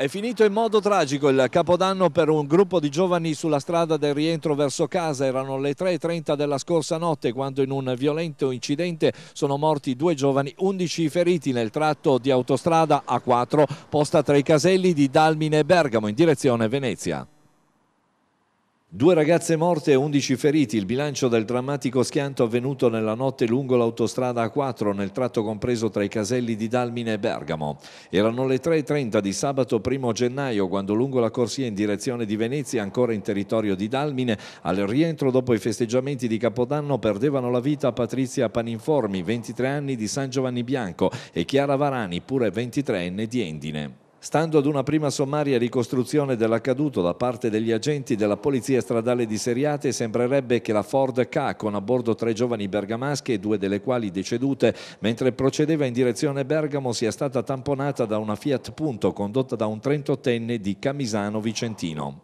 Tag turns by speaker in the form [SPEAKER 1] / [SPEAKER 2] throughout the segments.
[SPEAKER 1] È finito in modo tragico il capodanno per un gruppo di giovani sulla strada del rientro verso casa. Erano le 3.30 della scorsa notte quando in un violento incidente sono morti due giovani, 11 feriti nel tratto di autostrada A4 posta tra i caselli di Dalmine e Bergamo in direzione Venezia. Due ragazze morte e 11 feriti, il bilancio del drammatico schianto avvenuto nella notte lungo l'autostrada A4 nel tratto compreso tra i caselli di Dalmine e Bergamo. Erano le 3.30 di sabato 1 gennaio quando lungo la corsia in direzione di Venezia, ancora in territorio di Dalmine, al rientro dopo i festeggiamenti di Capodanno perdevano la vita Patrizia Paninformi, 23 anni di San Giovanni Bianco e Chiara Varani, pure 23enne di Endine. Stando ad una prima sommaria ricostruzione dell'accaduto da parte degli agenti della Polizia Stradale di Seriate, sembrerebbe che la Ford K, con a bordo tre giovani bergamasche, due delle quali decedute, mentre procedeva in direzione Bergamo, sia stata tamponata da una Fiat Punto condotta da un trentottenne di Camisano Vicentino.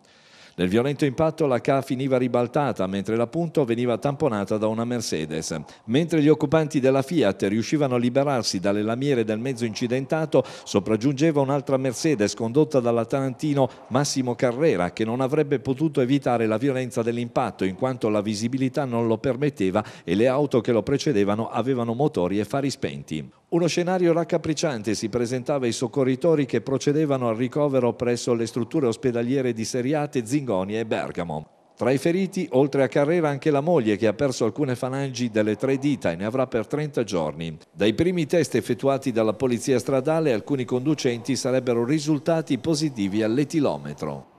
[SPEAKER 1] Nel violento impatto la K finiva ribaltata, mentre la Punto veniva tamponata da una Mercedes. Mentre gli occupanti della Fiat riuscivano a liberarsi dalle lamiere del mezzo incidentato, sopraggiungeva un'altra Mercedes condotta dalla Tarantino Massimo Carrera, che non avrebbe potuto evitare la violenza dell'impatto, in quanto la visibilità non lo permetteva e le auto che lo precedevano avevano motori e fari spenti. Uno scenario raccapricciante si presentava ai soccorritori che procedevano al ricovero presso le strutture ospedaliere di Seriate, Zingoni e Bergamo. Tra i feriti, oltre a Carrera, anche la moglie che ha perso alcune falangi delle tre dita e ne avrà per 30 giorni. Dai primi test effettuati dalla polizia stradale, alcuni conducenti sarebbero risultati positivi all'etilometro.